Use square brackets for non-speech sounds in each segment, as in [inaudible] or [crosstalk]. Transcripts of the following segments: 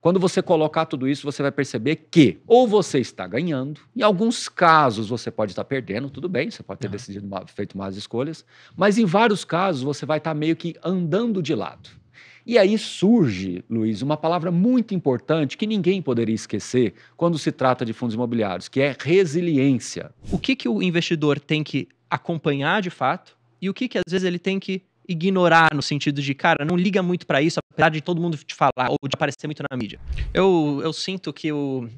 Quando você colocar tudo isso, você vai perceber que ou você está ganhando, em alguns casos você pode estar perdendo, tudo bem, você pode ter uhum. decidido feito más escolhas, mas em vários casos você vai estar meio que andando de lado. E aí surge, Luiz, uma palavra muito importante que ninguém poderia esquecer quando se trata de fundos imobiliários, que é resiliência. O que, que o investidor tem que acompanhar de fato e o que, que às vezes ele tem que ignorar no sentido de, cara, não liga muito para isso, apesar de todo mundo te falar ou de aparecer muito na mídia. Eu, eu sinto que o,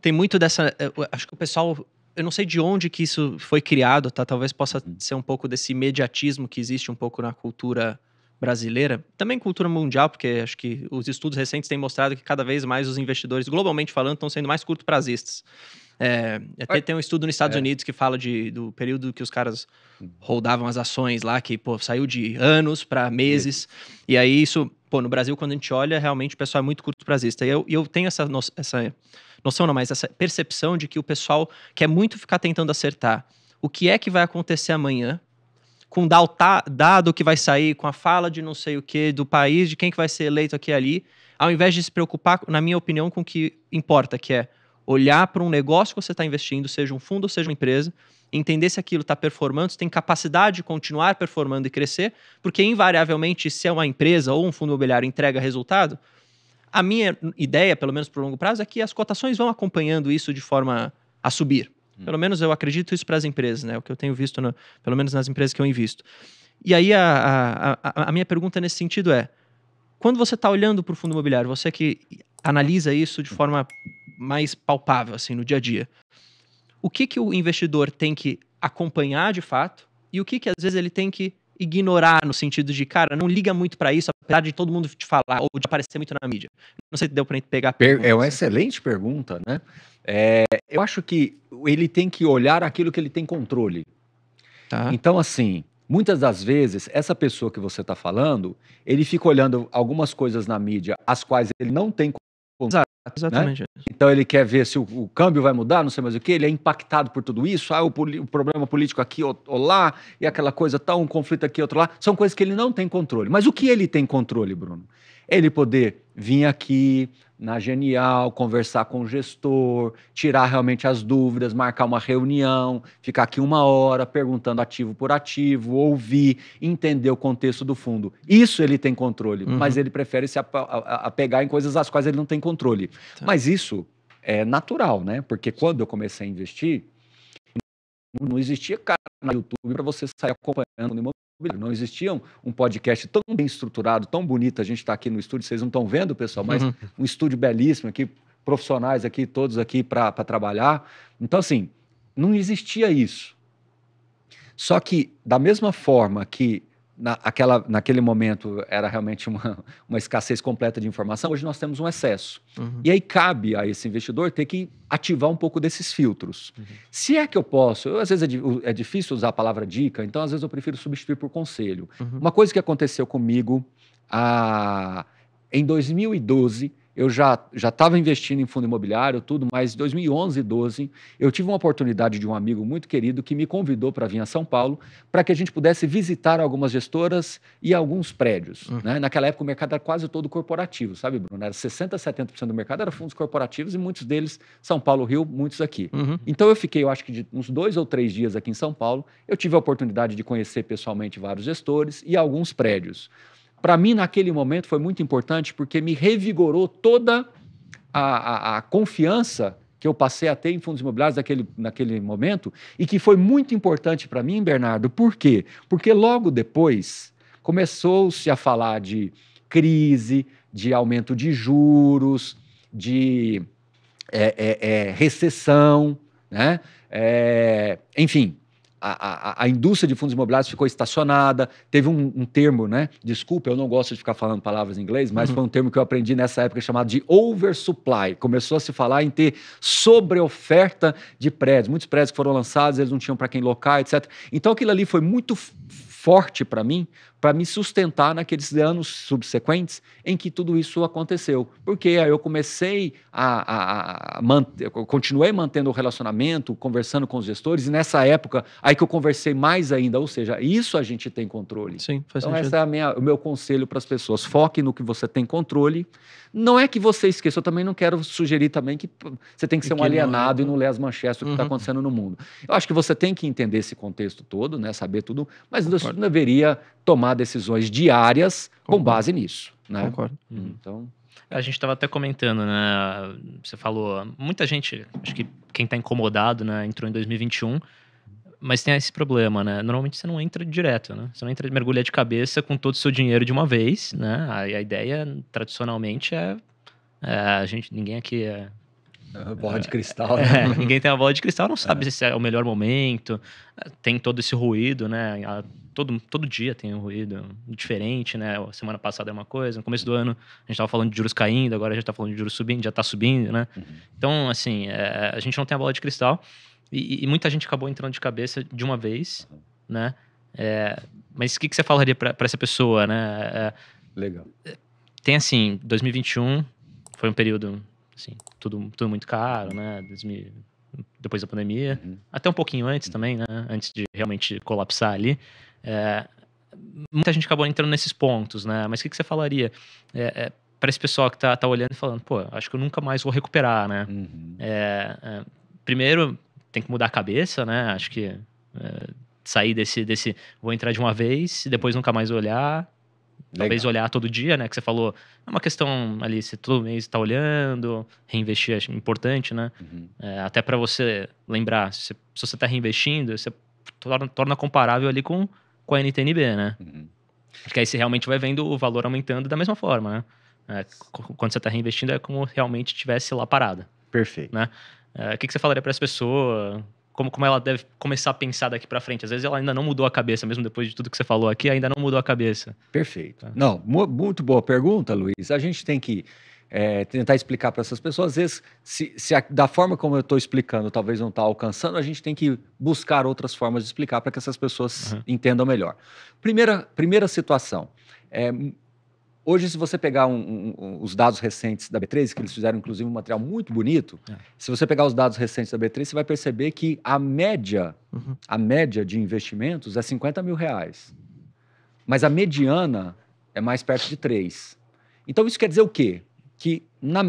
tem muito dessa. Eh, acho que o pessoal. Eu não sei de onde que isso foi criado, tá? Talvez possa ser um pouco desse mediatismo que existe um pouco na cultura brasileira, também cultura mundial, porque acho que os estudos recentes têm mostrado que cada vez mais os investidores, globalmente falando, estão sendo mais curto-prazistas. É, até tem um estudo nos Estados é. Unidos que fala de, do período que os caras rodavam as ações lá, que pô, saiu de anos para meses. É. E aí isso, pô, no Brasil, quando a gente olha, realmente o pessoal é muito curto prazista. E eu, eu tenho essa, no, essa noção, não, mas essa percepção de que o pessoal quer muito ficar tentando acertar o que é que vai acontecer amanhã com dado que vai sair, com a fala de não sei o que, do país, de quem que vai ser eleito aqui e ali, ao invés de se preocupar, na minha opinião, com o que importa, que é olhar para um negócio que você está investindo, seja um fundo ou seja uma empresa, entender se aquilo está performando, se tem capacidade de continuar performando e crescer, porque invariavelmente, se é uma empresa ou um fundo imobiliário entrega resultado, a minha ideia, pelo menos para o longo prazo, é que as cotações vão acompanhando isso de forma a subir. Hum. Pelo menos eu acredito isso para as empresas, né? O que eu tenho visto, no, pelo menos nas empresas que eu invisto. E aí a, a, a minha pergunta nesse sentido é: quando você está olhando para o fundo imobiliário, você que analisa isso de forma mais palpável assim no dia a dia. O que que o investidor tem que acompanhar de fato e o que que às vezes ele tem que ignorar no sentido de, cara, não liga muito para isso, apesar de todo mundo te falar ou de aparecer muito na mídia. Não sei se deu para pegar. é uma assim. excelente pergunta, né? É, eu acho que ele tem que olhar aquilo que ele tem controle. Tá. Então, assim, Muitas das vezes, essa pessoa que você está falando, ele fica olhando algumas coisas na mídia, as quais ele não tem controle, né? Exatamente. Né? Então ele quer ver se o, o, câmbio vai mudar, não sei mais o que, ele é impactado por tudo isso, ah, o, o problema político aqui ou, ou, lá, e aquela coisa tal, tá, um conflito aqui, outro lá, são coisas que ele não tem controle. Mas o que ele tem controle, Bruno? ele poder vir aqui na Genial, conversar com o gestor, tirar realmente as dúvidas, marcar uma reunião, ficar aqui uma hora perguntando ativo por ativo, ouvir, entender o contexto do fundo. Isso ele tem controle, uhum. mas ele prefere se apegar em coisas às quais ele não tem controle. Tá. Mas isso é natural, né? Porque quando eu comecei a investir, não existia canal no YouTube para você sair acompanhando no imobiliário. Não existia um, um, podcast tão bem estruturado, tão bonito. A gente está aqui no estúdio, vocês não estão vendo, pessoal, mas uhum. um estúdio belíssimo aqui, profissionais aqui, todos aqui para trabalhar. Então, assim, não existia isso. Só que, da mesma forma que naquela, naquele momento era realmente uma, [laughs] uma escassez completa de informação, hoje nós temos um excesso. Uhum. E aí cabe a esse investidor ter que ativar um pouco desses filtros. Uhum. Se é que eu posso, eu, às vezes é, é, difícil usar a palavra dica, então às vezes eu prefiro substituir por conselho. Uhum. Uma coisa que aconteceu comigo a, ah, em 2012, eu já estava investindo em fundo imobiliário, tudo, mas em 2011, 12, eu tive uma oportunidade de um amigo muito querido que me convidou para vir a São Paulo para que a gente pudesse visitar algumas gestoras e alguns prédios. Uhum. Né? Naquela época o mercado era quase todo corporativo, sabe, Bruno? Era 60%, 70% do mercado era fundos corporativos e muitos deles, São Paulo, Rio, muitos aqui. Uhum. Então eu fiquei, eu acho que de uns dois ou três dias aqui em São Paulo, eu tive a oportunidade de conhecer pessoalmente vários gestores e alguns prédios para mim, naquele momento, foi muito importante porque me revigorou toda a, a, a, confiança que eu passei a ter em fundos imobiliários naquele, naquele momento e que foi muito importante para mim, Bernardo. Por quê? Porque logo depois começou-se a falar de crise, de aumento de juros, de é, é, é, recessão, né? É, enfim, a, a, indústria de fundos imobiliários ficou estacionada. Teve um, um, termo, né? Desculpa, eu não gosto de ficar falando palavras em inglês, mas uhum. foi um termo que eu aprendi nessa época chamado de oversupply. Começou a se falar em ter sobreoferta de prédios. Muitos prédios foram lançados, eles não tinham para quem locar, etc. Então aquilo ali foi muito forte para mim, para me sustentar naqueles anos subsequentes em que tudo isso aconteceu. Porque aí eu comecei a, a, a manter, continuei mantendo o relacionamento, conversando com os gestores, e nessa época aí que eu conversei mais ainda, ou seja, isso a gente tem controle. Sim, faz então, sentido. esse é minha, o meu conselho para as pessoas. Foque no que você tem controle, não é que você esqueça, eu também não quero sugerir também que você tem que ser e um que é, alienado não não. e né? não ler as manchetes do que está uhum. acontecendo no mundo. Eu acho que você tem que entender esse contexto todo, né, saber tudo, mas Concordo. você não deveria tomar decisões diárias Concordo. com base nisso. Né? Concordo. Hum. Uhum. Então... É, a gente estava até comentando, né? Você falou, muita gente, acho que quem está incomodado, né, entrou em 2021 mas tem esse problema, né? Normalmente você não entra direto, né? Você não entra, mergulha de cabeça com todo o seu dinheiro de uma vez, né? A, a ideia, tradicionalmente, é, é, a gente, ninguém aqui é ah, bola de é, cristal. É, né? [laughs] ninguém tem a bola de cristal, não sabe é. se é o melhor momento. Tem todo esse ruído, né? Todo, todo dia tem um ruído diferente, né? Semana passada é uma coisa, no começo do ano a gente estava falando de juros caindo, agora a gente está falando de juros subindo, já está subindo, né? Uhum. Então, assim, é, a gente não tem a bola de cristal. E, e, muita gente acabou entrando de cabeça de uma vez, né? É, mas o que, que você falaria para essa pessoa, né? É, é Legal. Tem assim, 2021 foi um período, assim, tudo, tudo muito caro, né? 2000, depois da pandemia, uhum. até um pouquinho antes uhum. também, né? Antes de realmente colapsar ali. É, muita gente acabou entrando nesses pontos, né? Mas o que, que você falaria é, é, para esse pessoal que tá, tá olhando e falando, pô, acho que eu nunca mais vou recuperar, né? Uhum. primeiro, tem que mudar a cabeça, né? Acho que é, sair desse, desse vou entrar de uma vez e depois nunca mais olhar. Legal. Talvez olhar todo dia, né? Que você falou, é uma questão ali, se todo mês está olhando, reinvestir é importante, né? Uhum. É, até para você lembrar, se, se você está reinvestindo, você torna, torna, comparável ali com, com a NTNB, né? Uhum. Porque aí você realmente vai vendo o valor aumentando da mesma forma, né? É, quando você está reinvestindo, é como realmente tivesse lá parada. Perfeito. Né? É, o que, que você falaria para essa pessoa? Como, como ela deve começar a pensar daqui para frente? Às vezes ela ainda não mudou a cabeça, mesmo depois de tudo que você falou aqui, ainda não mudou a cabeça. Perfeito. Tá. Não, muito boa pergunta, Luiz. A gente tem que é, tentar explicar para essas pessoas. Às vezes, se, se a, da forma como eu estou explicando talvez não está alcançando, a gente tem que buscar outras formas de explicar para que essas pessoas uhum. entendam melhor. Primeira, primeira situação: é, Hoje, se você pegar um, um, os dados recentes da B3, que eles fizeram inclusive um material muito bonito, é. se você pegar os dados recentes da B3, você vai perceber que a média, uhum. a média de investimentos é 50 mil reais. Mas a mediana é mais perto de 3. Então, isso quer dizer o quê? Que na,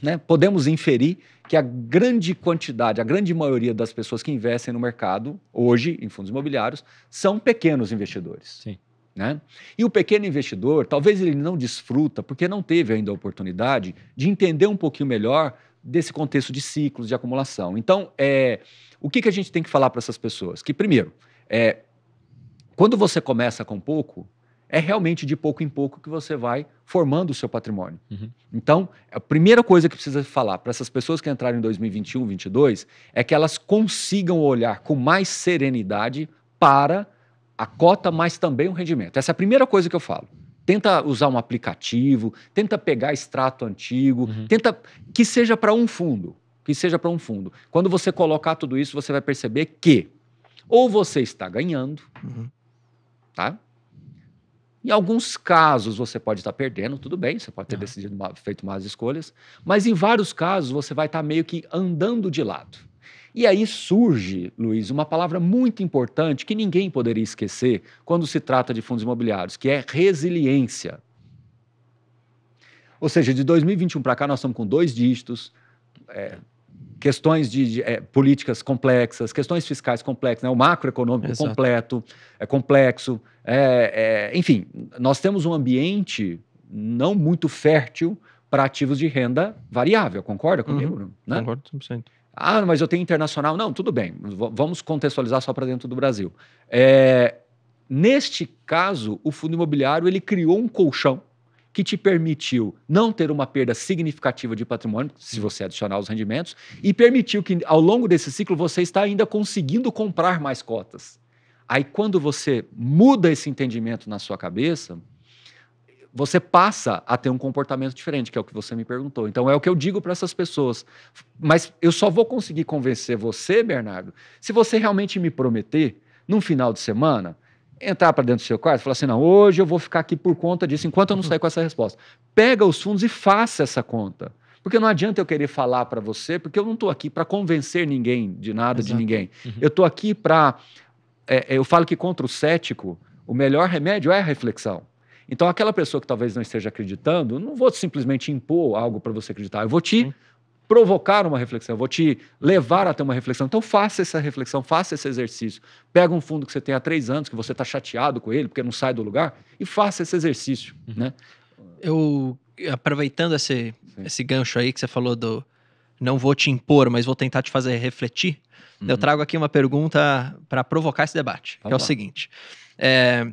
né, podemos inferir que a grande quantidade, a grande maioria das pessoas que investem no mercado hoje em fundos imobiliários são pequenos investidores. Sim. Né? E o pequeno investidor, talvez ele não desfruta, porque não teve ainda a oportunidade de entender um pouquinho melhor desse contexto de ciclos de acumulação. Então, é, o que, que a gente tem que falar para essas pessoas? Que, primeiro, é, quando você começa com pouco, é realmente de pouco em pouco que você vai formando o seu patrimônio. Uhum. Então, a primeira coisa que precisa falar para essas pessoas que entraram em 2021, 2022, é que elas consigam olhar com mais serenidade para a cota, mas também o rendimento. Essa é a primeira coisa que eu falo. Tenta usar um aplicativo, tenta pegar extrato antigo, uhum. tenta que seja para um fundo, que seja para um fundo. Quando você colocar tudo isso, você vai perceber que ou você está ganhando, uhum. tá? Em alguns casos você pode estar tá perdendo, tudo bem, você pode ter uhum. decidido, feito más escolhas, mas em vários casos você vai estar tá meio que andando de lado. E aí surge, Luiz, uma palavra muito importante que ninguém poderia esquecer quando se trata de fundos imobiliários, que é resiliência. Ou seja, de 2021 para cá nós estamos com dois dígitos, é, questões de, de é, políticas complexas, questões fiscais complexas, né? o macroeconômico Exato. completo, é complexo, é, é, enfim, nós temos um ambiente não muito fértil para ativos de renda variável, concorda comigo? Uhum, né? Concordo 100%. Ah, mas eu tenho internacional. Não, tudo bem. Vamos contextualizar só para dentro do Brasil. É, neste caso, o fundo imobiliário ele criou um colchão que te permitiu não ter uma perda significativa de patrimônio, se você adicionar os rendimentos, e permitiu que ao longo desse ciclo você está ainda conseguindo comprar mais cotas. Aí quando você muda esse entendimento na sua cabeça, você passa a ter um comportamento diferente, que é o que você me perguntou. Então é o que eu digo para essas pessoas. Mas eu só vou conseguir convencer você, Bernardo, se você realmente me prometer, num final de semana, entrar para dentro do seu quarto e falar assim: não, hoje eu vou ficar aqui por conta disso, enquanto eu não sair com essa resposta. Pega os fundos e faça essa conta. Porque não adianta eu querer falar para você, porque eu não estou aqui para convencer ninguém de nada, Exato. de ninguém. Uhum. Eu estou aqui para. É, é, eu falo que contra o cético, o melhor remédio é a reflexão. Então, aquela pessoa que talvez não esteja acreditando, não vou simplesmente impor algo para você acreditar. Eu vou te Sim. provocar uma reflexão, eu vou te levar a ter uma reflexão. Então, faça essa reflexão, faça esse exercício. Pega um fundo que você tem há três anos, que você está chateado com ele, porque não sai do lugar, e faça esse exercício. Uhum. Né? Eu, aproveitando esse, esse gancho aí que você falou do não vou te impor, mas vou tentar te fazer refletir, uhum. eu trago aqui uma pergunta para provocar esse debate, tá que é o seguinte. É,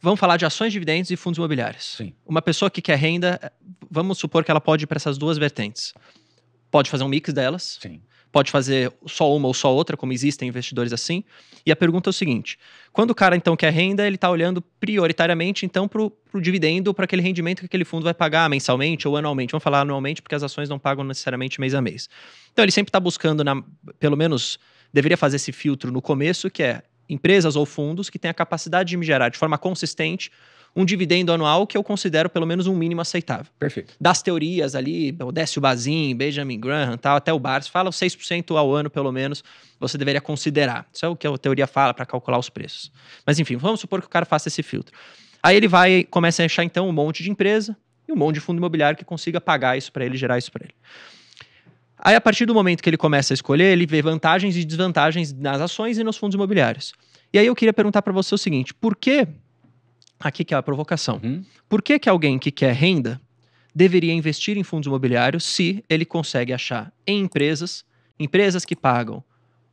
Vamos falar de ações, dividendos e fundos imobiliários. Sim. Uma pessoa que quer renda, vamos supor que ela pode ir para essas duas vertentes. Pode fazer um mix delas. Sim. Pode fazer só uma ou só outra, como existem investidores assim. E a pergunta é o seguinte: quando o cara então quer renda, ele está olhando prioritariamente então para o dividendo, para aquele rendimento que aquele fundo vai pagar mensalmente ou anualmente. Vamos falar anualmente porque as ações não pagam necessariamente mês a mês. Então ele sempre está buscando, na, pelo menos deveria fazer esse filtro no começo, que é empresas ou fundos que têm a capacidade de me gerar de forma consistente um dividendo anual que eu considero pelo menos um mínimo aceitável. Perfeito. Das teorias ali, o Décio Bazin, Benjamin Graham, tal, até o Barnes, fala 6% ao ano pelo menos você deveria considerar. Isso é o que a teoria fala para calcular os preços. Mas enfim, vamos supor que o cara faça esse filtro. Aí ele vai começa a achar então um monte de empresa e um monte de fundo imobiliário que consiga pagar isso para ele, gerar isso para ele. Aí, a partir do momento que ele começa a escolher, ele vê vantagens e desvantagens nas ações e nos fundos imobiliários. E aí eu queria perguntar para você o seguinte: por que. Aqui que é a provocação. Uhum. Por que, que alguém que quer renda deveria investir em fundos imobiliários se ele consegue achar em empresas, empresas que pagam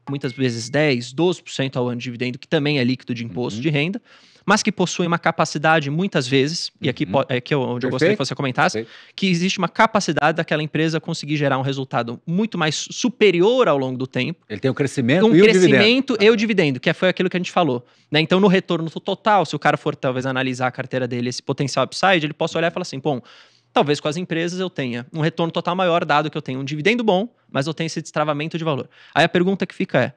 muitas vezes 10, 12% ao ano de dividendo, que também é líquido de imposto uhum. de renda, mas que possuem uma capacidade, muitas vezes, e aqui uhum. é que eu, onde Perfeito. eu gostaria que você comentasse, Perfeito. que existe uma capacidade daquela empresa conseguir gerar um resultado muito mais superior ao longo do tempo. Ele tem um crescimento um e crescimento o dividendo. e o ah. dividendo, que foi aquilo que a gente falou. Né? Então, no retorno total, se o cara for talvez analisar a carteira dele, esse potencial upside, ele possa olhar e falar assim, bom, talvez com as empresas eu tenha um retorno total maior, dado que eu tenho um dividendo bom, mas eu tenho esse destravamento de valor. Aí a pergunta que fica é,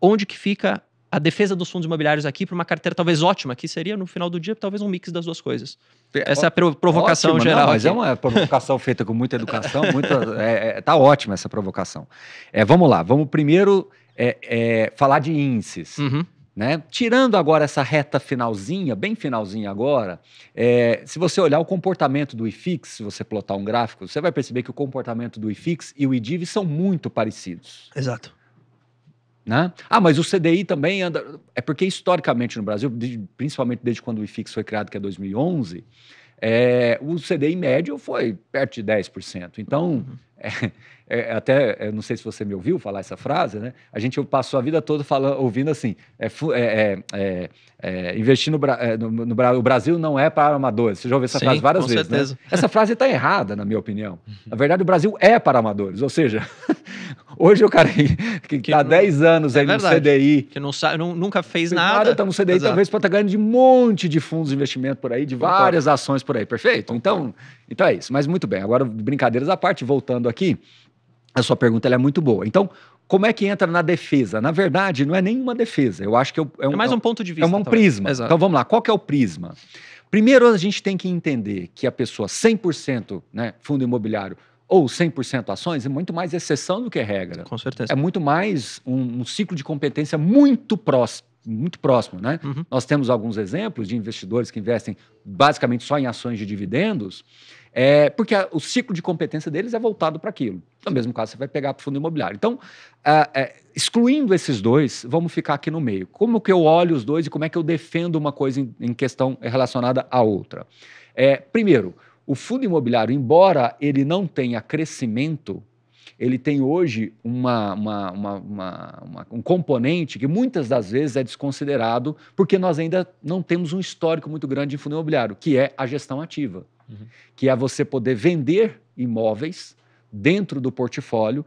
onde que fica a defesa dos fundos imobiliários aqui para uma carteira talvez ótima, que seria no final do dia talvez um mix das duas coisas. Essa é a provocação ótima, geral. Não, mas é aqui. é uma provocação [laughs] feita com muita educação, muita, é, é, é, tá ótima essa provocação. É, vamos lá, vamos primeiro é, é, falar de índices. Uhum. Né? Tirando agora essa reta finalzinha, bem finalzinha agora, é, se você olhar o comportamento do IFIX, se você plotar um gráfico, você vai perceber que o comportamento do IFIX e o IDIV são muito parecidos. Exato. Né? Ah, mas o CDI também anda. É porque historicamente no Brasil, principalmente desde quando o IFIX foi criado, que é 2011, é, o CDI médio foi perto de 10%. Então, uhum. é, é, é até, é, não sei se você me ouviu falar essa frase, né? A gente passou a vida toda falando, ouvindo assim: é investir no, no, no, no, o Brasil não é para amadores. Você já ouviu essa Sim, frase várias vezes. Né? Essa frase está errada, na minha opinião. Uhum. Na verdade, o Brasil é para amadores, ou seja. [laughs] [laughs] Hoje o cara que, que há tá 10 anos é aí verdade, no CDI. Que não sabe, não, nunca fez, nada. nada. Está no CDI, Exato. talvez para estar tá ganhando de um monte de fundos de investimento por aí, de Concordo. várias ações por aí, perfeito? Então, então é isso. Mas muito bem, agora, brincadeiras à parte, voltando aqui, a sua pergunta é muito boa. Então, como é que entra na defesa? Na verdade, não é nenhuma defesa. Eu acho que é, um, é, é mais é um ponto de é vista. É um, um prisma. Exato. Então vamos lá, qual que é o prisma? Primeiro, a gente tem que entender que a pessoa 100% né, fundo imobiliário ou 100% ações é muito mais exceção do que regra. Com certeza. É muito mais um, um ciclo de competência muito próximo. Muito próximo, né? Uhum. Nós temos alguns exemplos de investidores que investem basicamente só em ações de dividendos, é, porque a, o ciclo de competência deles é voltado para aquilo. No mesmo caso, você vai pegar para o fundo imobiliário. Então, é, excluindo esses dois, vamos ficar aqui no meio. Como que eu olho os dois e como é que eu defendo uma coisa em, em questão relacionada à outra? É, primeiro, o fundo imobiliário, embora ele não tenha crescimento, ele tem hoje uma, uma, uma, um componente que muitas das vezes é desconsiderado, porque nós ainda não temos um histórico muito grande de fundo imobiliário, que é a gestão ativa, uhum. que é você poder vender imóveis dentro do portfólio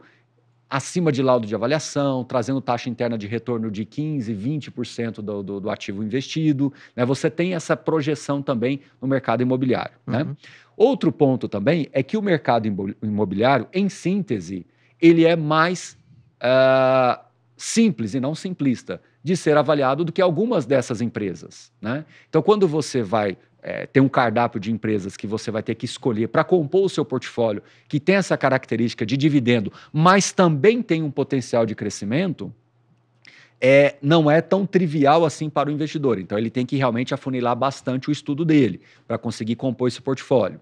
acima de laudo de avaliação, trazendo taxa interna de retorno de 15%, 20% do, do, do, ativo investido. Né? Você tem essa projeção também no mercado imobiliário. Né? Uhum. Né? Outro ponto também é que o mercado imobiliário, em síntese, ele é mais uh, simples e não simplista de ser avaliado do que algumas dessas empresas. Né? Então, quando você vai é, ter um cardápio de empresas que você vai ter que escolher para compor o seu portfólio, que tem essa característica de dividendo, mas também tem um potencial de crescimento, é, não é tão trivial assim para o investidor. Então, ele tem que realmente afunilar bastante o estudo dele para conseguir compor esse portfólio.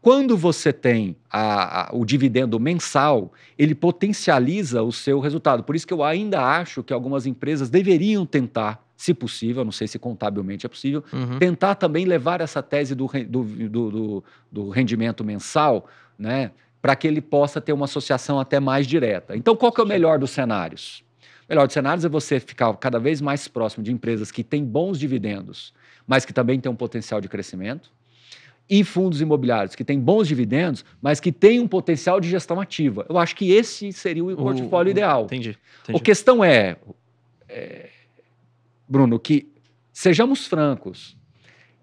Quando você tem a, a, o dividendo mensal, ele potencializa o seu resultado. Por isso que eu ainda acho que algumas empresas deveriam tentar, se possível, não sei se contabilmente é possível, uhum. tentar também levar essa tese do, do, do, do rendimento mensal, né? Para que ele possa ter uma associação até mais direta. Então, qual que é o melhor dos cenários? O melhor dos cenários é você ficar cada vez mais próximo de empresas que têm bons dividendos, mas que também têm um potencial de crescimento e fundos imobiliários que têm bons dividendos, mas que têm um potencial de gestão ativa. Eu acho que esse seria o, portfólio o, ideal. Entendi, entendi. A questão é, é, Bruno, que sejamos francos,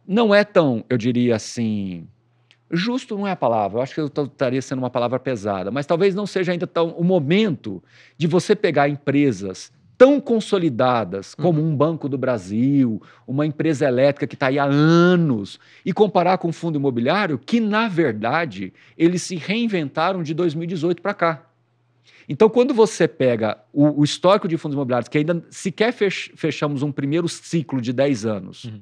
não é tão, eu diria assim, justo não é a palavra, eu acho que eu estaria sendo uma palavra pesada, mas talvez não seja ainda tão o momento de você pegar empresas tão consolidadas como uhum. um Banco do Brasil, uma empresa elétrica que está aí há anos, e comparar com um fundo imobiliário, que, na verdade, eles se reinventaram de 2018 para cá. Então, quando você pega o, o, histórico de fundos imobiliários, que ainda sequer fech, fechamos um primeiro ciclo de 10 anos, uhum.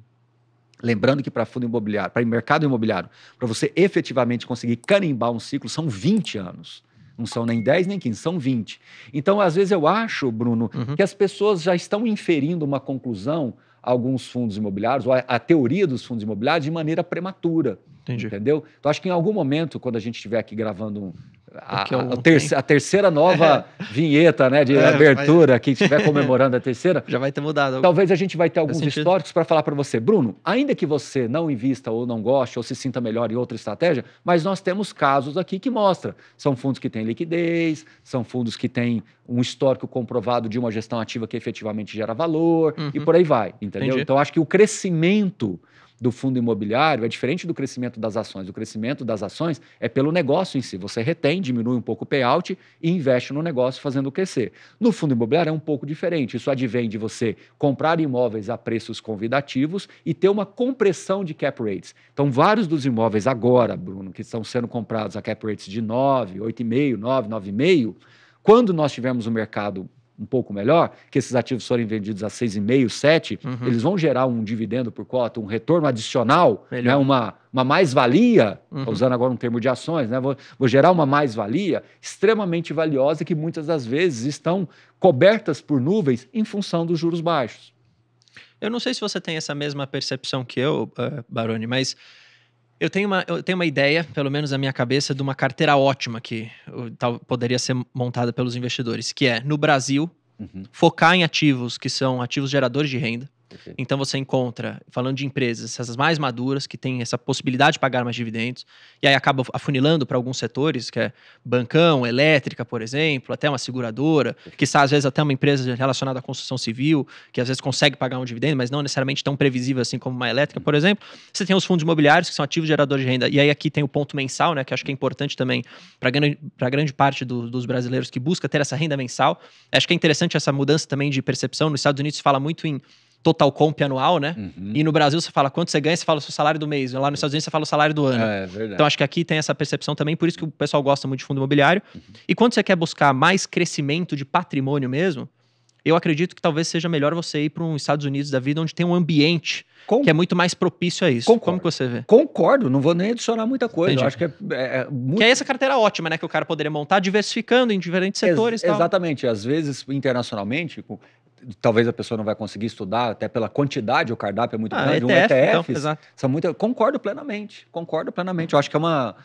lembrando que para fundo imobiliário, para mercado imobiliário, para você efetivamente conseguir canimbar um ciclo, são 20 anos. Não são nem 10 nem 15, são 20. Então, às vezes eu acho, Bruno, uhum. que as pessoas já estão inferindo uma conclusão a alguns fundos imobiliários, ou a, a teoria dos fundos imobiliários, de maneira prematura. Entendi. Entendeu? Então, acho que em algum momento, quando a gente estiver aqui gravando um, a, a, terceira, a, terceira nova [laughs] é. vinheta né, de é, abertura, vai... que estiver comemorando a terceira. [laughs] Já vai ter mudado. Talvez a gente vai ter alguns históricos para falar para você. Bruno, ainda que você não invista ou não goste ou se sinta melhor em outra estratégia, mas nós temos casos aqui que mostra. São fundos que têm liquidez, são fundos que têm um histórico comprovado de uma gestão ativa que efetivamente gera valor uhum. e por aí vai, entendeu? Entendi. Então, acho que o crescimento do fundo imobiliário é diferente do crescimento das ações. O crescimento das ações é pelo negócio em si. Você retém, diminui um pouco o payout e investe no negócio fazendo crescer. No fundo imobiliário é um pouco diferente. Isso advém de você comprar imóveis a preços convidativos e ter uma compressão de cap rates. Então, vários dos imóveis agora, Bruno, que estão sendo comprados a cap rates de 9, 8,5, 9, 9,5, quando nós tivermos um mercado um pouco melhor, que esses ativos forem vendidos a 6,5, 7, uhum. eles vão gerar um dividendo por cota, um retorno adicional, né? uma, uma mais-valia, uhum. usando agora um termo de ações, né? vou, vou gerar uma mais-valia extremamente valiosa que muitas das vezes estão cobertas por nuvens em função dos juros baixos. Eu não sei se você tem essa mesma percepção que eu, eh, Baroni, mas eu tenho, uma, eu tenho uma ideia, pelo menos na minha cabeça, de uma carteira ótima que tal, poderia ser montada pelos investidores, que é, no Brasil, uhum. focar em ativos que são ativos geradores de renda, Perfeito. Então você encontra, falando de empresas, essas mais maduras que têm essa possibilidade de pagar mais dividendos, e aí acaba afunilando para alguns setores, que é bancão, elétrica, por exemplo, até uma seguradora, que está às vezes até uma empresa relacionada à construção civil, que às vezes consegue pagar um dividendo, mas não necessariamente tão previsível assim como uma elétrica, uhum. por exemplo. Você tem os fundos imobiliários, que são ativos geradores de renda, e aí aqui tem o ponto mensal, né, que acho que é importante também para grande, grande parte do, dos brasileiros que busca ter essa renda mensal. Acho que é interessante essa mudança também de percepção. Nos Estados Unidos se fala muito em total comp anual, né? Uhum. E no Brasil você fala quanto você ganha, você fala o seu salário do mês. Lá nos Estados Unidos você fala o salário do ano. É, é então acho que aqui tem essa percepção também, por isso que o pessoal gosta muito de fundo imobiliário. Uhum. E quando você quer buscar mais crescimento de patrimônio mesmo, eu acredito que talvez seja melhor você ir para um Estados Unidos da vida onde tem um ambiente que é muito mais propício a isso. Concordo. Como que você vê? Concordo, não vou nem adicionar muita coisa. acho que é, é, é muito... Que é essa carteira é ótima, né? Que o cara poderia montar diversificando em diferentes setores. Ex tal. Exatamente. Às vezes, internacionalmente, talvez a pessoa não vai conseguir estudar, até pela quantidade, o cardápio é muito ah, grande, ETF, um ETF. Então, são muito, concordo plenamente, concordo plenamente. Eu acho que é uma,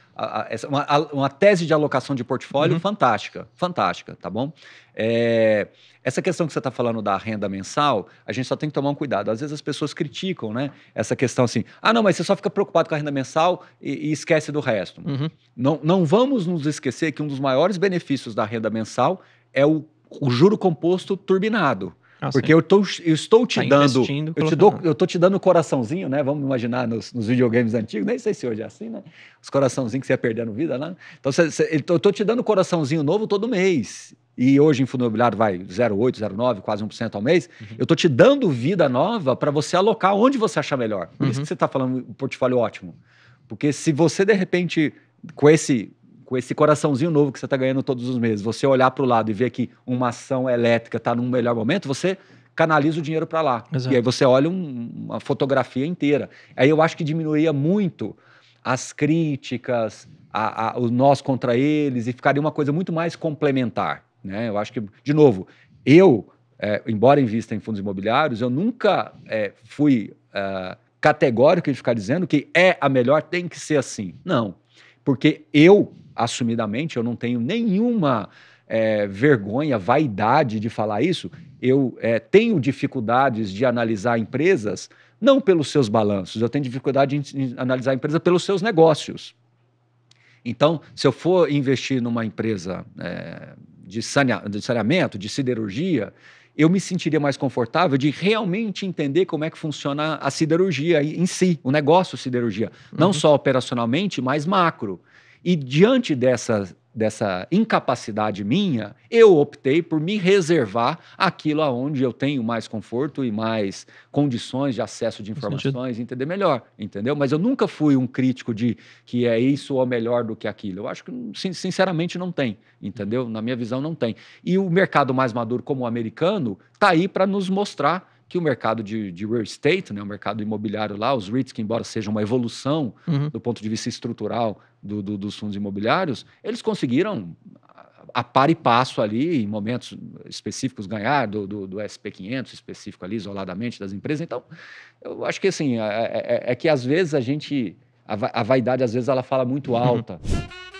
uma, uma tese de alocação de portfólio uhum. fantástica, fantástica, tá bom? É, essa questão que você está falando da renda mensal, a gente só tem que tomar um cuidado. Às vezes as pessoas criticam, né? Essa questão assim, ah, não, mas você só fica preocupado com a renda mensal e, e esquece do resto. Uhum. Não, não vamos nos esquecer que um dos maiores benefícios da renda mensal é o o juro composto turbinado. Ah, Porque eu, tô, eu estou te tá dando. Eu, te dou, eu estou te dando o coraçãozinho, né? Vamos imaginar nos, nos, videogames antigos, nem sei se hoje é assim, né? Os coraçãozinhos que você ia perdendo vida lá. Né? Então, cê, cê, eu estou te dando o coraçãozinho novo todo mês. E hoje em fundo imobiliário vai 0,8, 0,9, quase 1% ao mês. Uhum. Eu estou te dando vida nova para você alocar onde você achar melhor. Por uhum. isso que você está falando um portfólio ótimo. Porque se você, de repente, com esse com esse coraçãozinho novo que você está ganhando todos os meses, você olhar para o lado e ver que uma ação elétrica está num melhor momento, você canaliza o dinheiro para lá. Exato. E aí você olha um, uma fotografia inteira. Aí eu acho que diminuiria muito as críticas, a, a, o nós contra eles, e ficaria uma coisa muito mais complementar. Né? Eu acho que, de novo, eu, é, embora invista em fundos imobiliários, eu nunca é, fui é, categórico em ficar dizendo que é a melhor, tem que ser assim. Não. Porque eu assumidamente, eu não tenho nenhuma é, vergonha, vaidade de falar isso. Eu é, tenho dificuldades de analisar empresas não pelos seus balanços, eu tenho dificuldade de analisar a empresa pelos seus negócios. Então, se eu for investir numa empresa é, de, sane... de saneamento, de siderurgia, eu me sentiria mais confortável de realmente entender como é que funciona a siderurgia em si, o negócio siderurgia. Não uhum. só operacionalmente, mas macro. E diante dessa, dessa incapacidade minha, eu optei por me reservar aquilo aonde eu tenho mais conforto e mais condições de acesso de informações, entender melhor, entendeu? Mas eu nunca fui um crítico de que é isso ou melhor do que aquilo. Eu acho que sinceramente não tem, entendeu? Na minha visão não tem. E o mercado mais maduro como o americano está aí para nos mostrar que o mercado de, de, real estate, né, o mercado imobiliário lá, os REITs, que embora seja uma evolução uhum. do ponto de vista estrutural do, do, dos fundos imobiliários, eles conseguiram a par e passo ali, em momentos específicos, ganhar do, do, do SP500 específico ali, isoladamente das empresas. Então, eu acho que assim, é, é, é, é que às vezes a gente, a, va a vaidade às vezes ela fala muito uhum. alta. Uhum.